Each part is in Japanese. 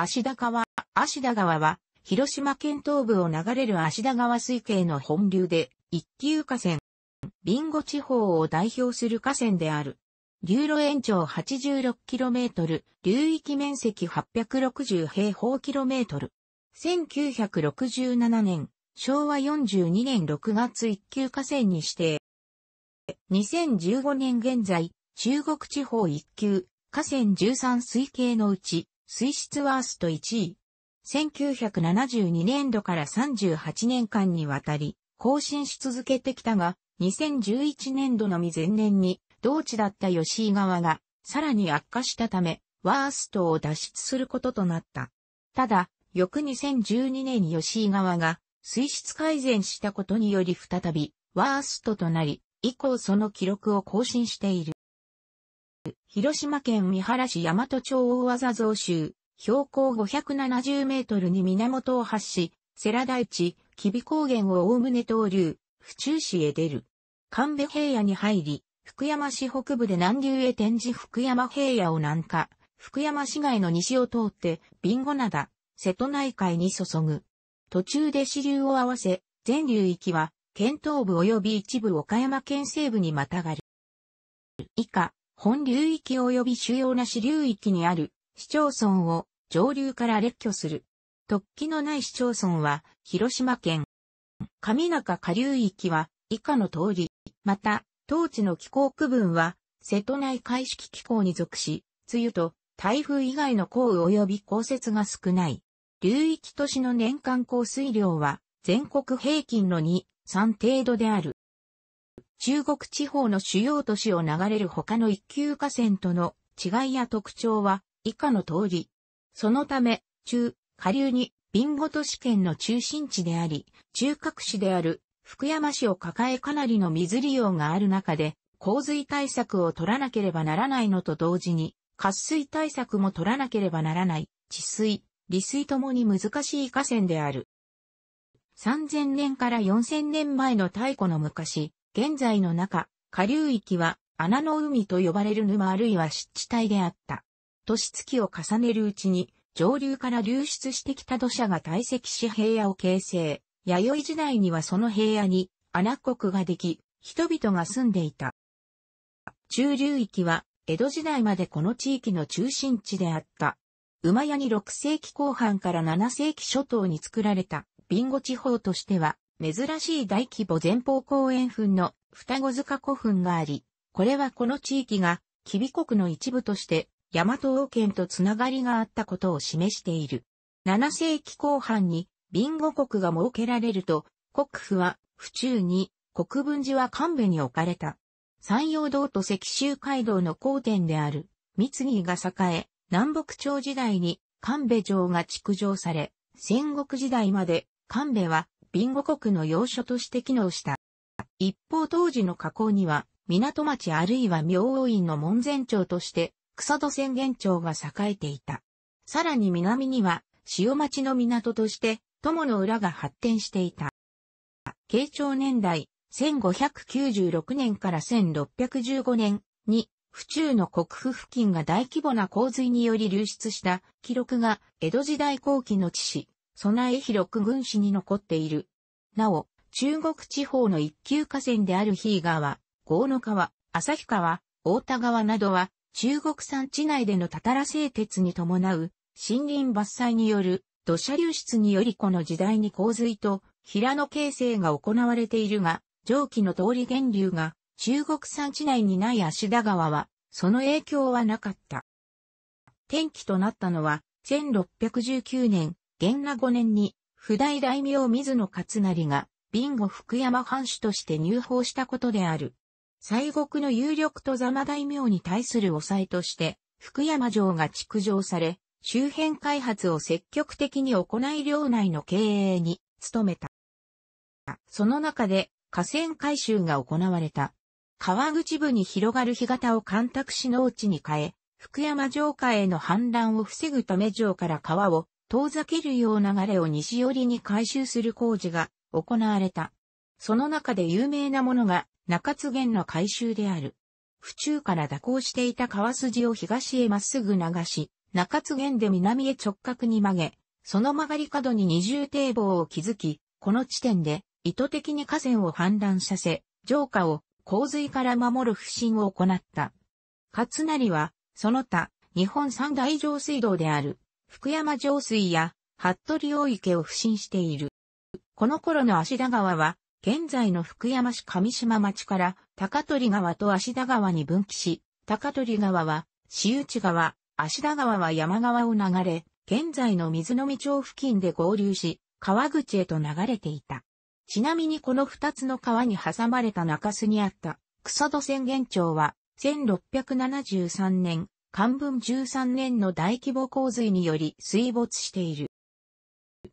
足田川、足田川は、広島県東部を流れる足田川水系の本流で、一級河川、ビンゴ地方を代表する河川である。流路延長 86km、流域面積860平方キロメートル。1967年、昭和42年6月一級河川に指定。2015年現在、中国地方一級、河川13水系のうち、水質ワースト1位。1972年度から38年間にわたり、更新し続けてきたが、2011年度のみ前年に、同地だった吉井川が、さらに悪化したため、ワーストを脱出することとなった。ただ、翌2012年に吉井川が、水質改善したことにより再び、ワーストとなり、以降その記録を更新している。広島県三原市大和町大技増州、標高570メートルに源を発し、世羅大地、吉備高原を概ね東流、府中市へ出る。神戸平野に入り、福山市北部で南流へ転じ福山平野を南下、福山市街の西を通って、ビンゴ灘、瀬戸内海に注ぐ。途中で支流を合わせ、全流域は、県東部及び一部岡山県西部にまたがる。以下、本流域及び主要な支流域にある市町村を上流から列挙する。突起のない市町村は広島県。上中下流域は以下の通り、また、当地の気候区分は瀬戸内海式気候に属し、梅雨と台風以外の降雨及び降雪が少ない。流域都市の年間降水量は全国平均の2、3程度である。中国地方の主要都市を流れる他の一級河川との違いや特徴は以下の通り。そのため、中、下流に、ビンゴ都市圏の中心地であり、中核市である福山市を抱えかなりの水利用がある中で、洪水対策を取らなければならないのと同時に、渇水対策も取らなければならない、治水、利水ともに難しい河川である。3000年から4000年前の太古の昔、現在の中、下流域は穴の海と呼ばれる沼あるいは湿地帯であった。年月を重ねるうちに、上流から流出してきた土砂が堆積し平野を形成。弥生時代にはその平野に穴国ができ、人々が住んでいた。中流域は、江戸時代までこの地域の中心地であった。馬屋に6世紀後半から7世紀初頭に作られた、ビンゴ地方としては、珍しい大規模前方後円墳の双子塚古墳があり、これはこの地域が、吉備国の一部として、大和王権とつながりがあったことを示している。7世紀後半に、ビンゴ国が設けられると、国府は、府中に、国分寺は神戸に置かれた。山陽道と石州街道の交点である、三木が栄え、南北朝時代に神戸城が築城され、戦国時代まで神戸はビンゴ国の要所として機能した。一方当時の河口には、港町あるいは明王院の門前町として、草戸宣言町が栄えていた。さらに南には、潮町の港として、友の浦が発展していた。慶長年代、1596年から1615年に、府中の国府付近が大規模な洪水により流出した記録が江戸時代後期の地史備え広く軍史に残っている。なお、中国地方の一級河川であるヒー川、河野川、旭川、大田川などは、中国山地内でのたたら製鉄に伴う、森林伐採による土砂流出によりこの時代に洪水と平野形成が行われているが、蒸気の通り源流が中国山地内にない芦田川は、その影響はなかった。天気となったのは、1619年、元和5年に、普代大名水野勝成が、ビンゴ福山藩主として入法したことである。西国の有力と座間大名に対する抑えとして、福山城が築城され、周辺開発を積極的に行い領内の経営に努めた。その中で河川改修が行われた。川口部に広がる干潟を干拓し農地に変え、福山城下への氾濫を防ぐため城から川を遠ざけるよう流れを西寄りに回収する工事が行われた。その中で有名なものが中津源の回収である。府中から蛇行していた川筋を東へまっすぐ流し、中津源で南へ直角に曲げ、その曲がり角に二重堤防を築き、この地点で意図的に河川を氾濫させ、城下を洪水から守る不審を行った。勝成は、その他、日本三大上水道である、福山上水や服部大池を不審している。この頃の芦田川は、現在の福山市上島町から高取川と芦田川に分岐し、高取川は、市内川、芦田川は山川を流れ、現在の水飲町付近で合流し、川口へと流れていた。ちなみにこの二つの川に挟まれた中洲にあった、草戸宣言町は、1673年、漢文13年の大規模洪水により水没している。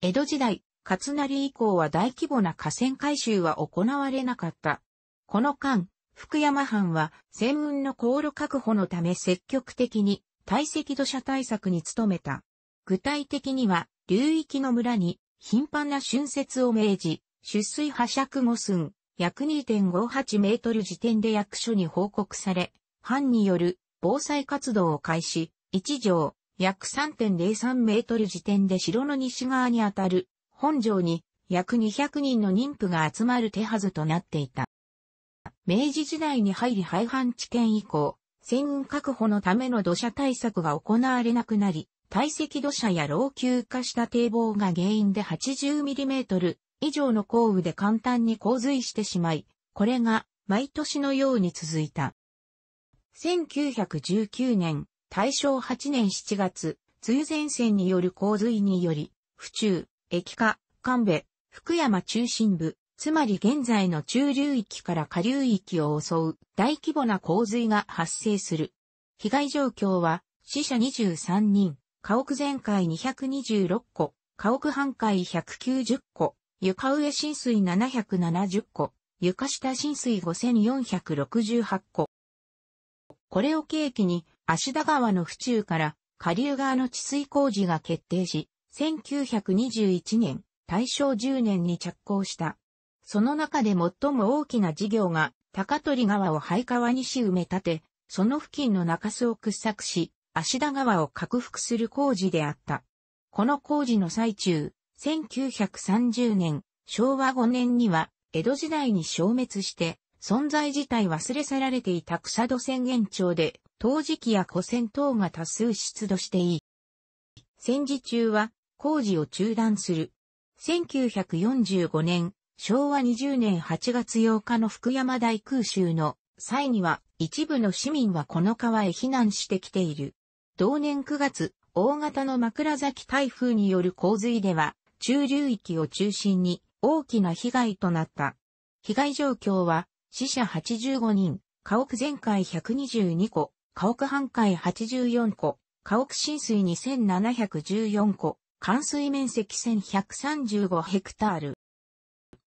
江戸時代、勝成以降は大規模な河川改修は行われなかった。この間、福山藩は、専門の航路確保のため積極的に、堆積土砂対策に努めた。具体的には、流域の村に、頻繁な浚渫を命じ、出水破釈五寸、約2.58メートル時点で役所に報告され、藩による防災活動を開始、1条、約3.03メートル時点で城の西側にあたる、本城に約200人の妊婦が集まる手はずとなっていた。明治時代に入り廃藩置県以降、戦運確保のための土砂対策が行われなくなり、堆積土砂や老朽化した堤防が原因で8 0ミリメートル以上の降雨で簡単に洪水してしまい、これが毎年のように続いた。1919年、大正8年7月、梅雨前線による洪水により、府中、駅下、神戸、福山中心部、つまり現在の中流域から下流域を襲う大規模な洪水が発生する。被害状況は死者23人、家屋全壊226個、家屋半壊190個、床上浸水770個、床下浸水5468個、これを契機に、芦田川の府中から下流側の治水工事が決定し、1921年、大正10年に着工した。その中で最も大きな事業が、高取川を廃川にし埋め立て、その付近の中州を掘削し、芦田川を拡幅する工事であった。この工事の最中、1930年、昭和5年には、江戸時代に消滅して、存在自体忘れ去られていた草戸宣言町で、陶磁器や古銭等が多数出土していい。戦時中は工事を中断する。1945年、昭和20年8月8日の福山大空襲の際には一部の市民はこの川へ避難してきている。同年9月、大型の枕崎台風による洪水では、中流域を中心に大きな被害となった。被害状況は死者85人、家屋全壊122個、家屋半壊84個、家屋浸水2714個、冠水面積1135ヘクタール。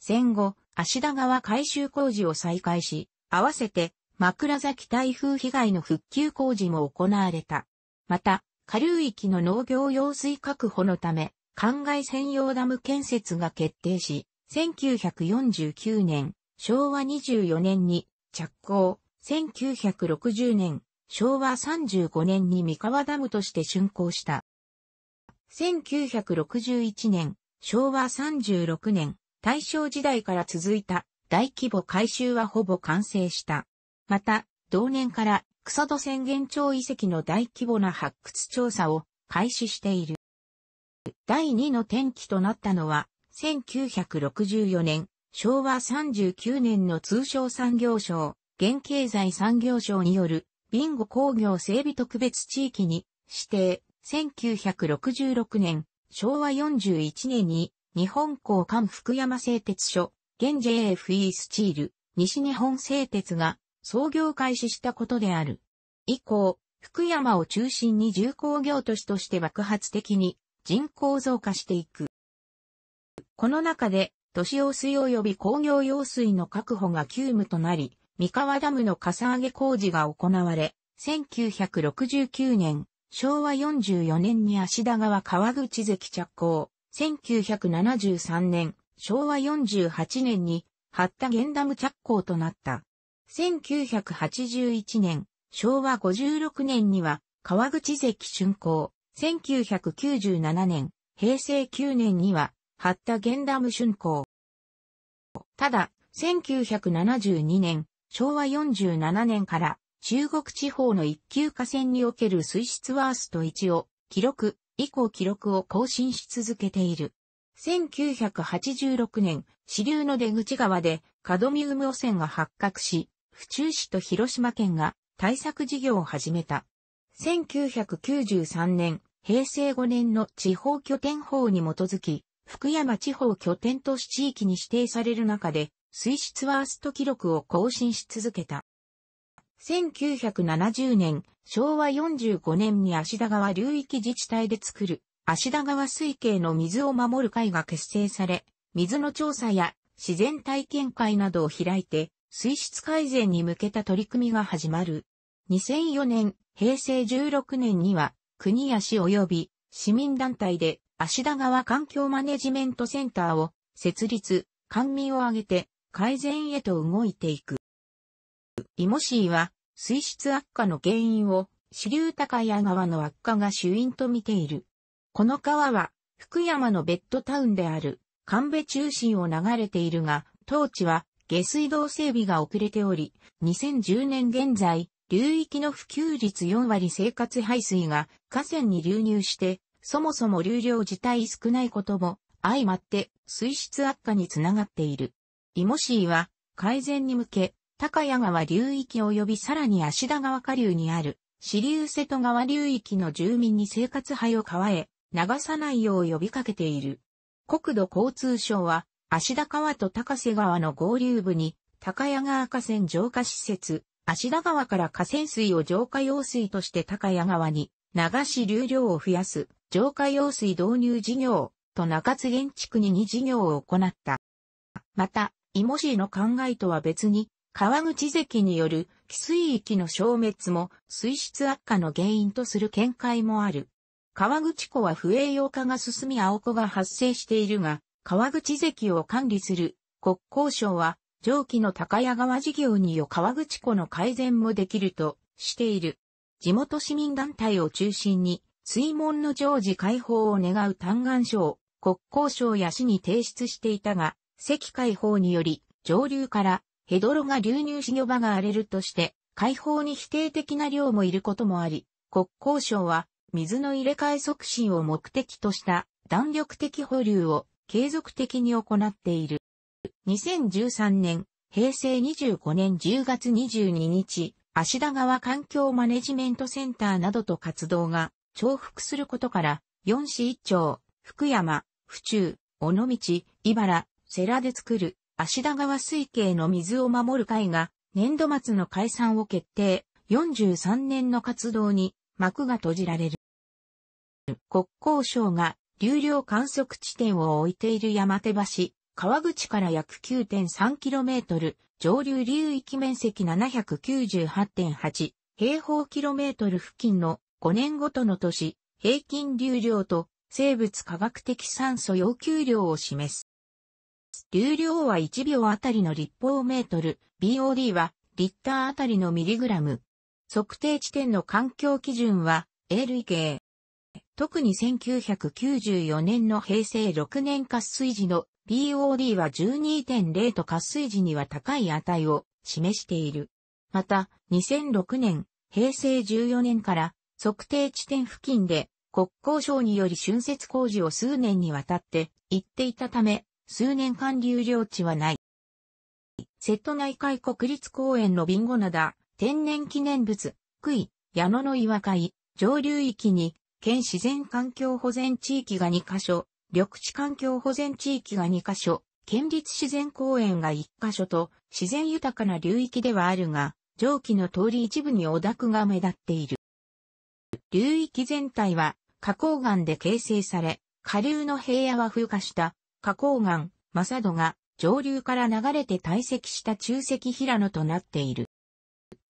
戦後、芦田川改修工事を再開し、合わせて枕崎台風被害の復旧工事も行われた。また、下流域の農業用水確保のため、灌漑専用ダム建設が決定し、1949年、昭和24年に着工、1960年、昭和35年に三河ダムとして竣工した。1961年、昭和36年、大正時代から続いた大規模改修はほぼ完成した。また、同年から草戸宣言町遺跡の大規模な発掘調査を開始している。第2の転機となったのは、1964年、昭和39年の通商産業省、現経済産業省による、ビンゴ工業整備特別地域に指定、1966年、昭和41年に、日本港間福山製鉄所、現 JFE スチール、西日本製鉄が創業開始したことである。以降、福山を中心に重工業都市として爆発的に人口増加していく。この中で都市用水及び工業用水の確保が急務となり、三河ダムのかさ上げ工事が行われ、1969年、昭和44年に芦田川川口関着工、1973年、昭和48年に、八田源ダム着工となった。1981年、昭和56年には、川口関竣工、1997年、平成9年には、張ったゲンダム春光。ただ、1972年、昭和47年から中国地方の一級河川における水質ワースト1を記録、以降記録を更新し続けている。1986年、支流の出口川でカドミウム汚染が発覚し、府中市と広島県が対策事業を始めた。1993年、平成5年の地方拠点法に基づき、福山地方拠点都市地域に指定される中で、水質ワースト記録を更新し続けた。1970年、昭和45年に足田川流域自治体で作る、足田川水系の水を守る会が結成され、水の調査や自然体験会などを開いて、水質改善に向けた取り組みが始まる。2004年、平成16年には、国や市及び市民団体で芦田川環境マネジメントセンターを設立、官民を挙げて改善へと動いていく。イモシーは水質悪化の原因を支流高谷川の悪化が主因と見ている。この川は福山のベッドタウンである神戸中心を流れているが、当地は下水道整備が遅れており、2010年現在、流域の普及率4割生活排水が河川に流入してそもそも流量自体少ないことも、相まって水質悪化につながっている。イモシーは改善に向け、高谷川流域及びさらに芦田川下流にある支流瀬戸川流域の住民に生活灰を川へ流さないよう呼びかけている。国土交通省は芦田川と高瀬川の合流部に高谷川河川浄化施設、芦田川から河川水を浄化用水として高谷川に流し流量を増やす浄化用水導入事業と中津原地区に2事業を行った。また、イモシーの考えとは別に、川口関による汽水域の消滅も水質悪化の原因とする見解もある。川口湖は不栄養化が進み青子が発生しているが、川口関を管理する国交省は、上記の高谷川事業によ川口湖の改善もできるとしている。地元市民団体を中心に、水門の常時解放を願う嘆願書を国交省や市に提出していたが、赤解放により上流からヘドロが流入し漁場が荒れるとして、解放に否定的な量もいることもあり、国交省は水の入れ替え促進を目的とした弾力的保留を継続的に行っている。2013年、平成25年10月22日、芦田川環境マネジメントセンターなどと活動が重複することから、四市一町、福山、府中、尾道、茨、世羅で作る、足田川水系の水を守る会が、年度末の解散を決定、43年の活動に幕が閉じられる。国交省が流量観測地点を置いている山手橋、川口から約 9.3km、上流流域面積798.8平方キロメートル付近の5年ごとの年、平均流量と生物化学的酸素要求量を示す。流量は1秒あたりの立方メートル、BOD はリッターあたりのミリグラム。測定地点の環境基準は A 類型。特に1994年の平成6年活水時の BOD は12.0と活水時には高い値を示している。また、2006年、平成14年から測定地点付近で国交省により浚渫工事を数年にわたって行っていたため、数年間流量地はない。瀬戸内海国立公園のビンゴ灘、天然記念物、クイ、矢野の岩海、上流域に、県自然環境保全地域が2カ所、緑地環境保全地域が2カ所、県立自然公園が1カ所と、自然豊かな流域ではあるが、上記の通り一部にオ田区が目立っている。流域全体は花崗岩で形成され、下流の平野は風化した花崗岩、マサドが上流から流れて堆積した中石平野となっている。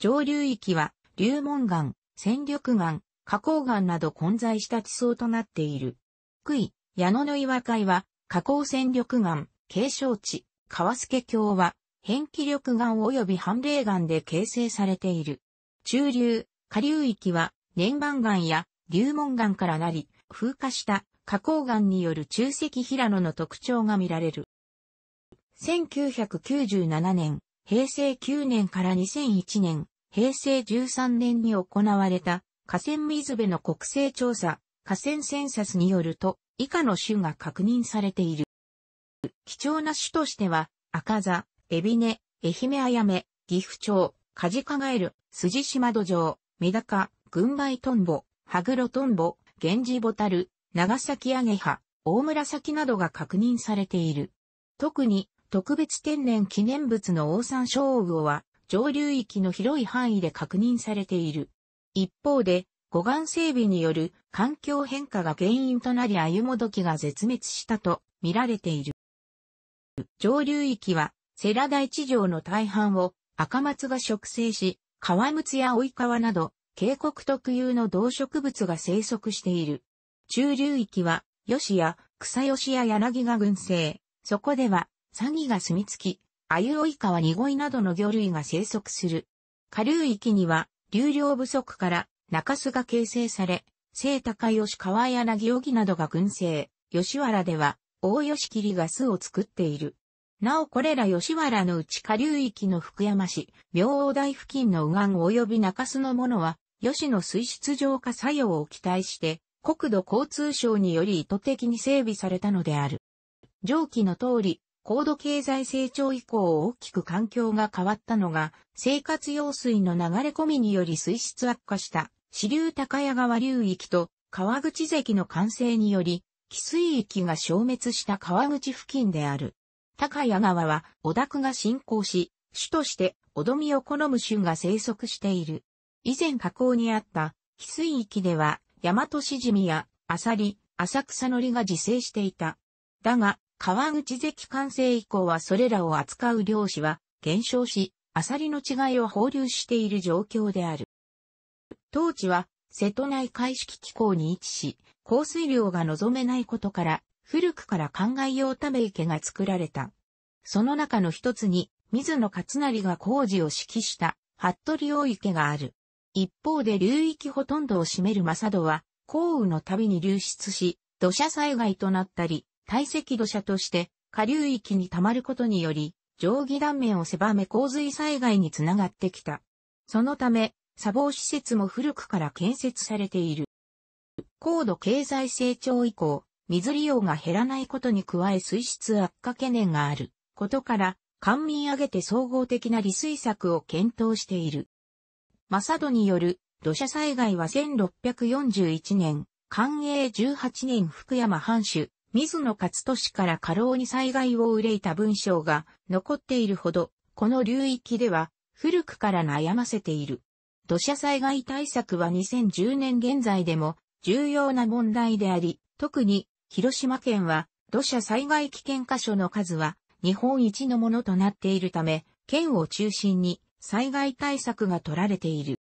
上流域は流門岩、戦力岩、花崗岩など混在した地層となっている。福井、矢野の岩海は花崗戦力岩、継承地、川助峡は変気力岩及び反霊岩で形成されている。中流、下流域は年願岩や流門岩からなり、風化した花崗岩による中石平野の特徴が見られる。1997年、平成9年から2001年、平成13年に行われた河川水辺の国勢調査、河川センサスによると、以下の種が確認されている。貴重な種としては、赤座、エビネ、愛媛あやめ、岐阜町、カジカガエル、筋島土壌、メダカ、軍配トンボ、ハグロトンボ、ゲンジボタル、長崎アゲハ、大紫などが確認されている。特に特別天然記念物のオオサンショウウオは上流域の広い範囲で確認されている。一方で、護岸整備による環境変化が原因となりアユモドキが絶滅したと見られている。上流域はセラ大地上の大半を赤松が植生し、川ムツや追川など渓谷特有の動植物が生息している。中流域は、ヨシや、草ヨシや柳が群生。そこでは、サギが住み着き、アユオイカワニゴイなどの魚類が生息する。下流域には、流量不足から、中州が形成され、聖高吉川柳荻などが群生。吉原では、大吉切が巣を作っている。なおこれら吉原のうち下流域の福山市、明王台付近の右岸及び中洲のものは、吉野水質浄化作用を期待して、国土交通省により意図的に整備されたのである。上記の通り、高度経済成長以降大きく環境が変わったのが、生活用水の流れ込みにより水質悪化した支流高谷川流域と川口関の完成により、汽水域が消滅した川口付近である。高谷川は小田区が進行し、主としてどみを好む種が生息している。以前河口にあった、翡翠域では、ヤマトシジミや、アサリ、浅草のりが自生していた。だが、川口関完成以降はそれらを扱う漁師は減少し、アサリの違いを放流している状況である。当地は、瀬戸内海式気候に位置し、降水量が望めないことから、古くから灌漑用ため池が作られた。その中の一つに、水野勝成が工事を指揮した、服部大池がある。一方で流域ほとんどを占めるサ戸は、降雨の度に流出し、土砂災害となったり、堆積土砂として下流域に溜まることにより、上下断面を狭め洪水災害につながってきた。そのため、砂防施設も古くから建設されている。高度経済成長以降、水利用が減らないことに加え水質悪化懸念があることから、官民挙げて総合的な利水策を検討している。マサドによる土砂災害は1641年、寛永18年福山藩主、水野勝利から過労に災害を憂いた文章が残っているほど、この流域では古くから悩ませている。土砂災害対策は2010年現在でも重要な問題であり、特に広島県は土砂災害危険箇所の数は日本一のものとなっているため、県を中心に災害対策が取られている。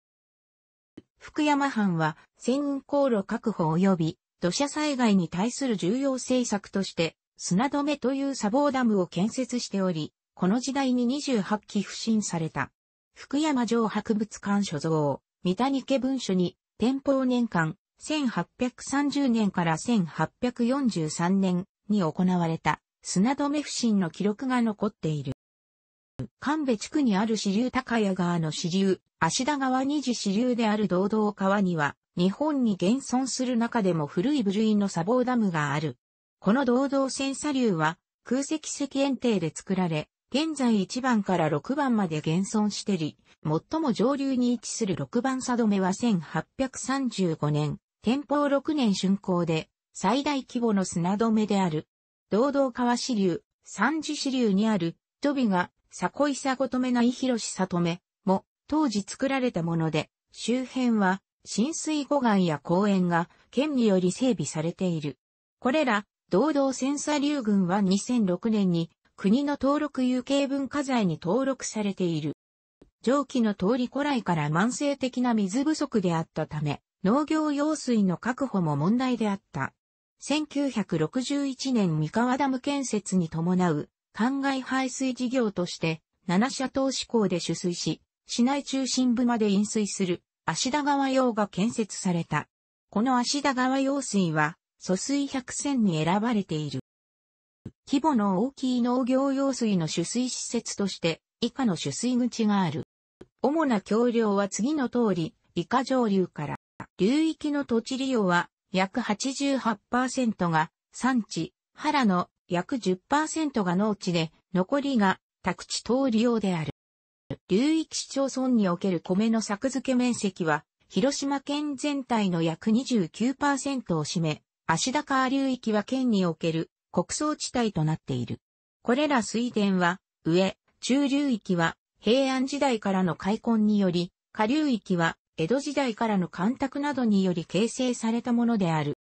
福山藩は、先運航路確保及び土砂災害に対する重要政策として、砂止めという砂防ダムを建設しており、この時代に28基不審された。福山城博物館所蔵、三谷家文書に、天保年間、1830年から1843年に行われた砂止め不審の記録が残っている。神戸地区にある支流高谷川の支流、芦田川二次支流である道道川には、日本に現存する中でも古い部類の砂防ダムがある。この道道線砂流は、空石石園庭で作られ、現在1番から6番まで現存してり、最も上流に位置する6番佐止めは1835年、天保6年竣工で、最大規模の砂止めである。道道川支流、三次支流にある、トビが迫井さごとめない広しさとめも当時作られたもので、周辺は浸水護岸や公園が県により整備されている。これら、堂々千砂流群は2006年に国の登録有形文化財に登録されている。上記の通り古来から慢性的な水不足であったため、農業用水の確保も問題であった。1961年三河ダム建設に伴う灌漑排水事業として、七社投資港で取水し、市内中心部まで飲水する、足田川用が建設された。この足田川用水は、疎水百選に選ばれている。規模の大きい農業用水の取水施設として、以下の取水口がある。主な橋梁は次の通り、以下上流から。流域の土地利用は、約88%が、産地、原の約10%が農地で、残りが宅地等利用である。流域市町村における米の作付け面積は、広島県全体の約29%を占め、足高流域は県における国葬地帯となっている。これら水田は、上、中流域は、平安時代からの開墾により、下流域は、江戸時代からの干拓などにより形成されたものである。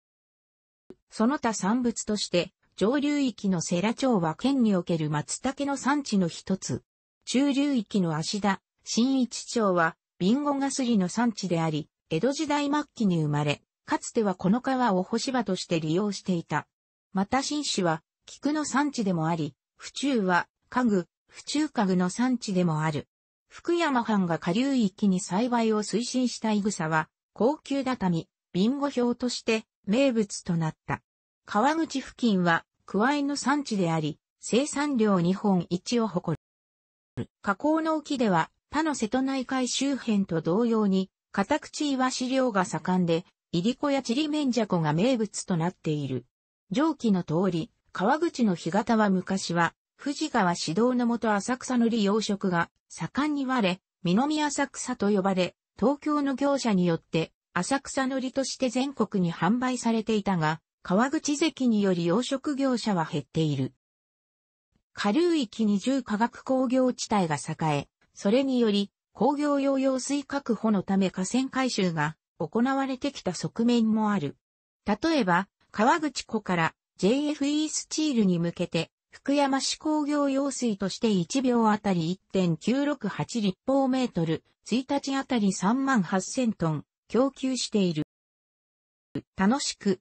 その他産物として、上流域の世羅町は県における松茸の産地の一つ。中流域の芦田、新一町は、ビンゴガスリの産地であり、江戸時代末期に生まれ、かつてはこの川を干し場として利用していた。また新市は、菊の産地でもあり、府中は、家具、府中家具の産地でもある。福山藩が下流域に栽培を推進したイグサは、高級畳、ビンゴ表として名物となった。川口付近はクワイの産地であり、生産量日本一を誇る。加工の沖では、他の瀬戸内海周辺と同様に、カタクチイワシ漁が盛んで、イリコやチリメンジャコが名物となっている。上記の通り、川口の干潟は昔は、富士川指導のもと浅草の利養殖が盛んに割れ、南浅草と呼ばれ、東京の業者によって浅草のりとして全国に販売されていたが、川口関により養殖業者は減っている。下流域に重化学工業地帯が栄え、それにより工業用用水確保のため河川改修が行われてきた側面もある。例えば、川口湖から JFE スチールに向けて、福山市工業用水として1秒あたり1.968立方メートル、1日あたり3万8000トン、供給している。楽しく、